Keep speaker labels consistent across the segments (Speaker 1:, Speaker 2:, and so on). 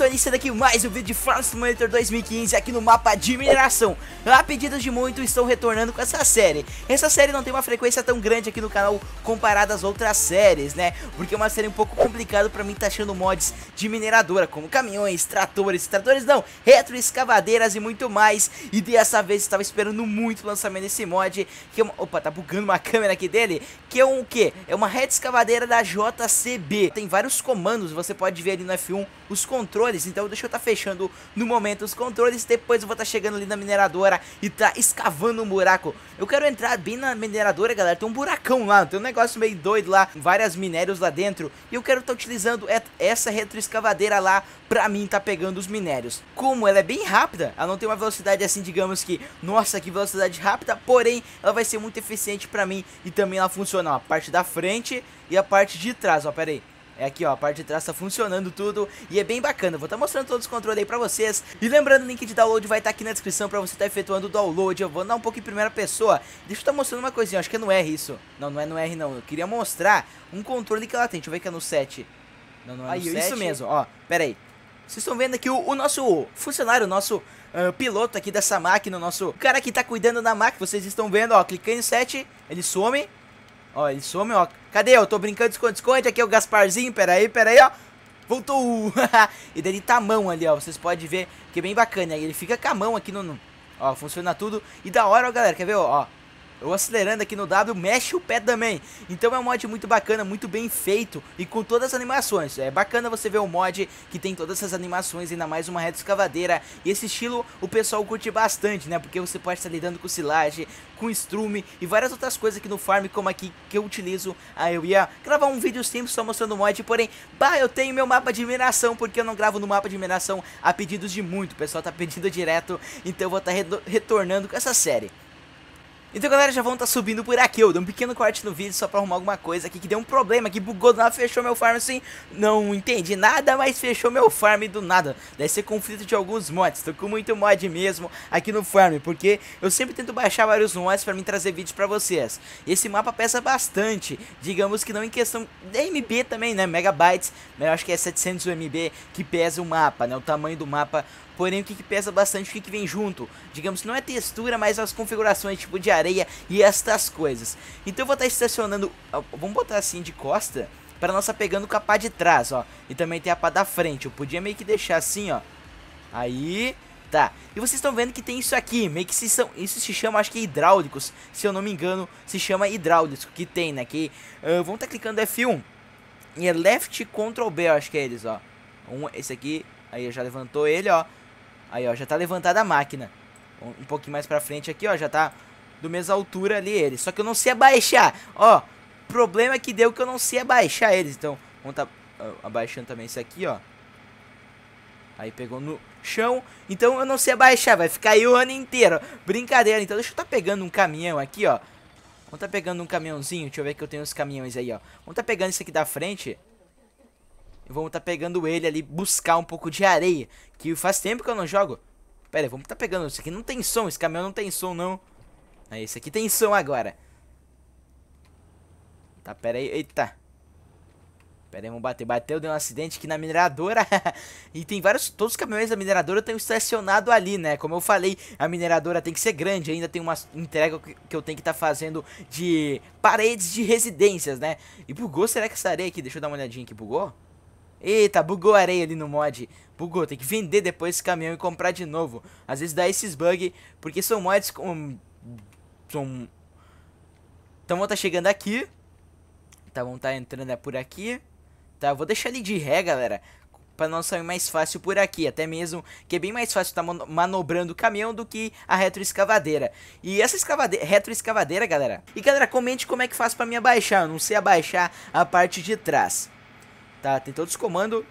Speaker 1: amiguinhos, iniciando aqui mais um vídeo de Fast Monitor 2015 aqui no mapa de mineração. A pedidos de muitos estão retornando com essa série. Essa série não tem uma frequência tão grande aqui no canal comparada às outras séries, né? Porque é uma série um pouco complicada para mim tá achando mods de mineradora, como caminhões, tratores, tratores não, retroescavadeiras e muito mais. E dessa vez estava esperando muito o lançamento desse mod, que é uma... Opa, tá bugando uma câmera aqui dele, que é um o quê? É uma retroescavadeira da JCB. Tem vários comandos, você pode ver ali no F1 os controles controles. Então deixa eu estar tá fechando no momento os controles. Depois eu vou estar tá chegando ali na mineradora e tá escavando um buraco. Eu quero entrar bem na mineradora, galera. Tem um buracão lá, tem um negócio meio doido lá. Várias minérios lá dentro. E eu quero estar tá utilizando essa retroescavadeira lá pra mim tá pegando os minérios. Como ela é bem rápida, ela não tem uma velocidade assim, digamos que, nossa, que velocidade rápida, porém, ela vai ser muito eficiente pra mim e também ela funciona, ó, a parte da frente e a parte de trás, ó, pera aí. É aqui, ó, a parte de trás tá funcionando tudo e é bem bacana. Vou estar tá mostrando todos os controles aí pra vocês. E lembrando, o link de download vai estar tá aqui na descrição pra você estar tá efetuando o download. Eu vou andar um pouco em primeira pessoa. Deixa eu estar tá mostrando uma coisinha, acho que é no R isso. Não, não é no R não. Eu queria mostrar um controle que ela tem. Deixa eu ver que é no 7. Não, não é no 7. Isso mesmo, ó. Pera aí. Vocês estão vendo aqui o, o, nosso funcionário, o nosso uh, piloto aqui dessa máquina, o nosso cara que tá cuidando da máquina. Vocês estão vendo, ó, cliquei no 7, ele some. Ó, ele some, ó. Cadê? Eu tô brincando de esconde-esconde. Aqui é o Gasparzinho. Pera aí, pera aí, ó. Voltou. e daí tá a mão ali, ó. Vocês podem ver que é bem bacana. Ele fica com a mão aqui no... Ó, funciona tudo. E da hora, ó, galera. Quer ver, ó eu acelerando aqui no W, mexe o pé também. Então é um mod muito bacana, muito bem feito e com todas as animações. É bacana você ver um mod que tem todas essas animações, ainda mais uma reta escavadeira. E esse estilo o pessoal curte bastante, né? Porque você pode estar lidando com silage, com estrume e várias outras coisas aqui no farm, como aqui que eu utilizo. Aí ah, eu ia gravar um vídeo simples só mostrando o mod, porém, bah, eu tenho meu mapa de mineração, porque eu não gravo no mapa de mineração a pedidos de muito. O pessoal tá pedindo direto, então eu vou tá estar retornando com essa série. Então galera, já vão estar tá subindo por aqui, eu dei um pequeno corte no vídeo só pra arrumar alguma coisa aqui que deu um problema, que bugou do nada, fechou meu farm assim, não entendi nada, mas fechou meu farm do nada, deve ser conflito de alguns mods, tô com muito mod mesmo aqui no farm, porque eu sempre tento baixar vários mods pra mim trazer vídeos pra vocês, esse mapa pesa bastante, digamos que não em questão de MB também, né, megabytes, mas eu acho que é 700 MB que pesa o mapa, né, o tamanho do mapa porém o que, que pesa bastante, o que, que vem junto. Digamos que não é textura, mas as configurações tipo de areia e estas coisas. Então eu vou estar tá estacionando, ah, vamos botar assim de costa, para não estar tá pegando com a pá de trás, ó. E também tem a pá da frente, eu podia meio que deixar assim, ó. Aí, Tá. E vocês estão vendo que tem isso aqui, meio que se são, isso se chama, acho que é hidráulicos, se eu não me engano, se chama hidráulico, que tem, né, que, uh, vamos estar tá clicando F1, e é Left Ctrl B, eu acho que é eles, ó, um, esse aqui, aí já levantou ele, ó, Aí, ó, já tá levantada a máquina. Um pouquinho mais pra frente aqui, ó, já tá do mesmo altura ali eles. Só que eu não sei abaixar. Ó, problema que deu que eu não sei abaixar eles. Então, vamos tá abaixando também esse aqui, ó. Aí pegou no chão. Então eu não sei abaixar, vai ficar aí o ano inteiro. Brincadeira, então deixa eu tá pegando um caminhão aqui, ó. Vamos tá pegando um caminhãozinho. Deixa eu ver que eu tenho os caminhões aí, ó. Vamos tá pegando esse aqui da frente. Vamos estar tá pegando ele ali, buscar um pouco de areia. Que faz tempo que eu não jogo. Pera aí, vamos estar tá pegando. Isso aqui não tem som, esse caminhão não tem som, não. Ah, esse aqui tem som agora. Tá, pera aí. Eita. Pera aí, vamos bater. Bateu, deu um acidente aqui na mineradora. e tem vários... Todos os caminhões da mineradora estão estacionados ali, né? Como eu falei, a mineradora tem que ser grande. Ainda tem uma entrega que eu tenho que estar tá fazendo de paredes de residências, né? E bugou, será que essa areia aqui... Deixa eu dar uma olhadinha aqui, bugou? Eita, bugou areia ali no mod. Bugou, tem que vender depois esse caminhão e comprar de novo. Às vezes dá esses bug, porque são mods com... Hum, são... Então tá chegando aqui. Tá bom, tá entrando é por aqui. Tá, vou deixar ele de ré, galera. Pra não sair mais fácil por aqui. Até mesmo que é bem mais fácil estar tá manobrando o caminhão do que a retroescavadeira. E essa escavadeira, retroescavadeira, galera. E galera, comente como é que faz pra me abaixar. Eu não sei abaixar a parte de trás tá? Tem todos os comandos,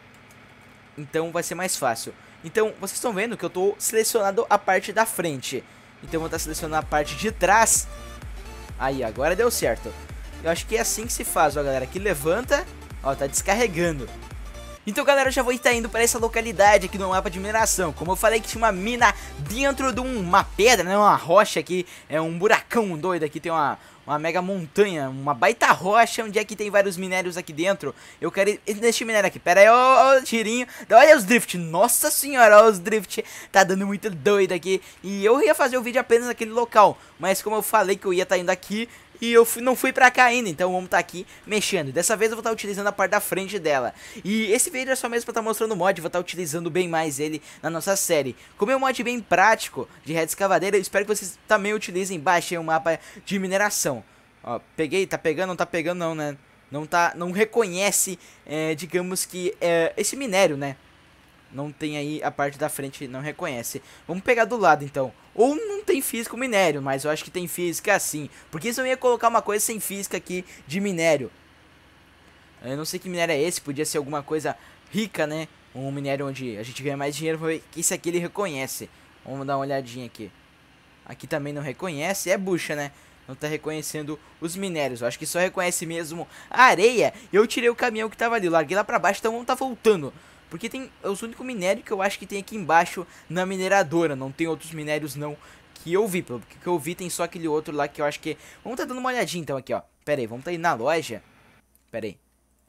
Speaker 1: então vai ser mais fácil. Então, vocês estão vendo que eu estou selecionando a parte da frente. Então, eu vou estar tá selecionando a parte de trás. Aí, agora deu certo. Eu acho que é assim que se faz, ó, galera. Aqui levanta, ó, tá descarregando. Então galera, eu já vou estar indo para essa localidade aqui no mapa é de mineração. Como eu falei que tinha uma mina dentro de uma pedra, né, uma rocha aqui, é um buracão doido aqui, tem uma, uma mega montanha, uma baita rocha, onde é que tem vários minérios aqui dentro. Eu quero ir neste minério aqui. Pera aí, ó, ó, tirinho. Olha os drift. Nossa senhora, olha os drift. Tá dando muito doido aqui. E eu ia fazer o vídeo apenas naquele local. Mas como eu falei que eu ia estar tá indo aqui, e eu fui, não fui pra cá ainda, então vamos estar tá aqui mexendo. Dessa vez eu vou estar tá utilizando a parte da frente dela. E esse vídeo é só mesmo pra estar tá mostrando o mod, vou estar tá utilizando bem mais ele na nossa série. Como é um mod bem prático de rede escavadeira, eu espero que vocês também utilizem. Baixei o um mapa de mineração. Ó, peguei, tá pegando, não tá pegando não, né? Não tá, não reconhece, é, digamos que, é, esse minério, né? não tem aí a parte da frente, não reconhece. Vamos pegar do lado então. Ou não tem físico minério, mas eu acho que tem física sim. Porque se eu ia colocar uma coisa sem física aqui de minério. Eu não sei que minério é esse, podia ser alguma coisa rica, né? Um minério onde a gente ganha mais dinheiro, que esse aqui ele reconhece. Vamos dar uma olhadinha aqui. Aqui também não reconhece, é bucha, né? não tá reconhecendo os minérios. Eu acho que só reconhece mesmo a areia. Eu tirei o caminhão que tava ali, larguei lá pra baixo, então vamos tá voltando. Porque tem é o único minério que eu acho que tem aqui embaixo na mineradora. Não tem outros minérios não que eu vi. Pelo que eu vi tem só aquele outro lá que eu acho que... É. Vamos tá dando uma olhadinha então aqui, ó. Pera aí, vamos tá aí na loja. Pera aí.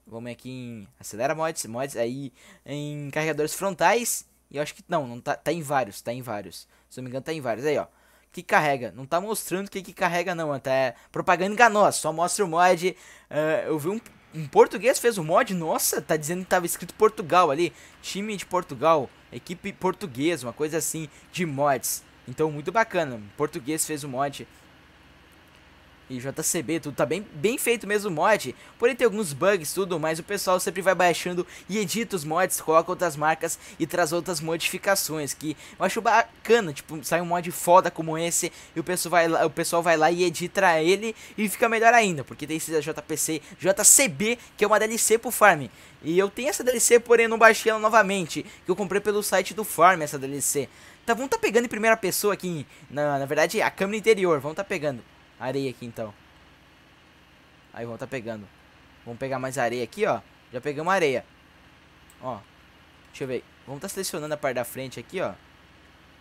Speaker 1: Vamos aqui em... Acelera mods, mods. Aí em carregadores frontais. E eu acho que... Não, não tá, tá em vários, tá em vários. Se não me engano tá em vários. Aí, ó que carrega. Não tá mostrando o que, que carrega, não, até tá? propaganda enganosa. Só mostra o mod. Uh, eu vi um um português fez o um mod, nossa, tá dizendo que tava escrito Portugal ali, time de Portugal, equipe portuguesa, uma coisa assim, de mods. Então, muito bacana, um português fez o um mod e JCB, tudo tá bem, bem feito mesmo o mod, porém tem alguns bugs tudo, mas o pessoal sempre vai baixando e edita os mods, coloca outras marcas e traz outras modificações, que eu acho bacana, tipo, sai um mod foda como esse e o pessoal vai lá, o pessoal vai lá e edita ele e fica melhor ainda, porque tem esse JPC, JCB, que é uma DLC pro farm, e eu tenho essa DLC, porém não baixei ela novamente, que eu comprei pelo site do farm essa DLC. Tá, vamos tá pegando em primeira pessoa aqui, na, na verdade a câmera interior, vamos tá pegando. Areia aqui então. Aí vão tá pegando. Vamos pegar mais areia aqui, ó. Já pegamos areia. Ó. Deixa eu ver. Vamos tá selecionando a parte da frente aqui, ó.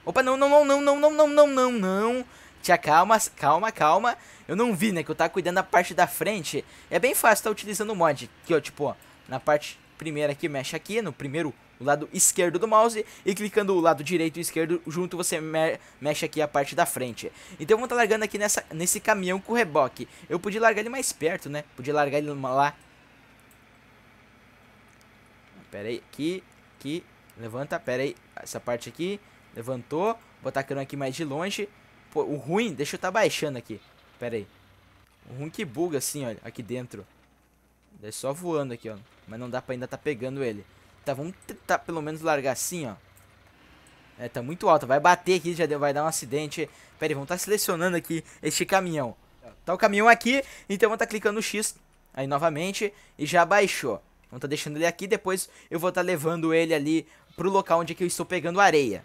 Speaker 1: Opa, não, não, não, não, não, não, não, não, não, não. Tia, calma, calma, calma. Eu não vi, né, que eu tava cuidando da parte da frente. É bem fácil tá utilizando o mod. Aqui, ó, tipo, ó. Na parte primeira que mexe aqui, no primeiro o lado esquerdo do mouse e clicando o lado direito e esquerdo junto você me mexe aqui a parte da frente. Então vamos estar tá largando aqui nessa, nesse caminhão com o reboque. Eu podia largar ele mais perto, né? Podia largar ele lá. Pera aí, aqui, aqui, levanta, pera aí, essa parte aqui, levantou, botar a aqui mais de longe. Pô, o ruim, deixa eu estar tá baixando aqui, pera aí. O ruim que buga assim, olha, aqui dentro. Ele é só voando aqui, ó. Mas não dá pra ainda tá pegando ele. Tá, vamos tentar pelo menos largar assim, ó. É, tá muito alto. Vai bater aqui, já deu, vai dar um acidente. Pera aí, vamos tá selecionando aqui este caminhão. Tá o caminhão aqui, então vamos tá clicando no X aí novamente e já baixou. Vamos tá deixando ele aqui, depois eu vou tá levando ele ali pro local onde é que eu estou pegando areia.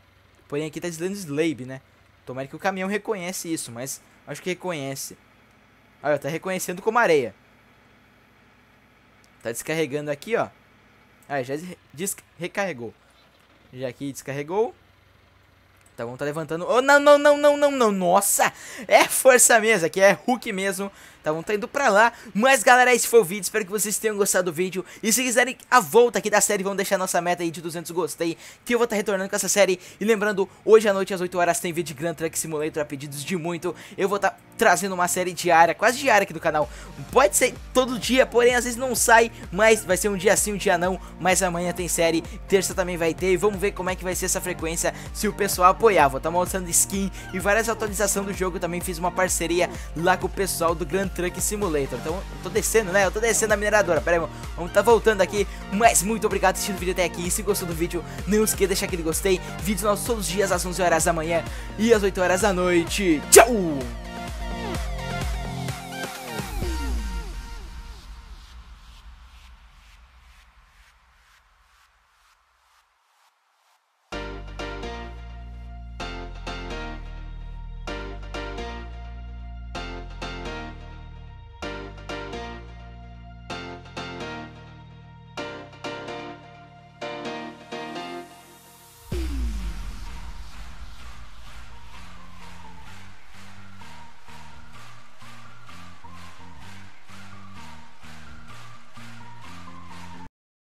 Speaker 1: Porém aqui tá dizendo Slabe, né? Tomara que o caminhão reconhece isso, mas acho que reconhece. Olha, tá reconhecendo como areia tá descarregando aqui, ó. ah já recarregou. Já aqui descarregou. Tá, vamos tá levantando. Oh, não, não, não, não, não, não. Nossa! É força mesmo, aqui é Hulk mesmo tá Tá indo pra lá. Mas, galera, esse foi o vídeo. Espero que vocês tenham gostado do vídeo. E se quiserem a volta aqui da série, vamos deixar nossa meta aí de 200 gostei, que eu vou estar tá retornando com essa série. E lembrando, hoje à noite, às 8 horas, tem vídeo de Grand Truck Simulator a pedidos de muito. Eu vou estar tá trazendo uma série diária, quase diária aqui do canal. Pode ser todo dia, porém, às vezes não sai, mas vai ser um dia sim, um dia não. Mas amanhã tem série, terça também vai ter. E vamos ver como é que vai ser essa frequência, se o pessoal apoiar. Vou estar tá mostrando skin e várias atualizações do jogo. Também fiz uma parceria lá com o pessoal do Grand Truck Simulator. Então, eu tô descendo, né? Eu tô descendo a mineradora. Pera aí, vamos tá voltando aqui. Mas muito obrigado por assistir o vídeo até aqui. E se gostou do vídeo, não esqueça de deixar aquele gostei. Vídeos nossos todos os dias às 11 horas da manhã e às 8 horas da noite. Tchau!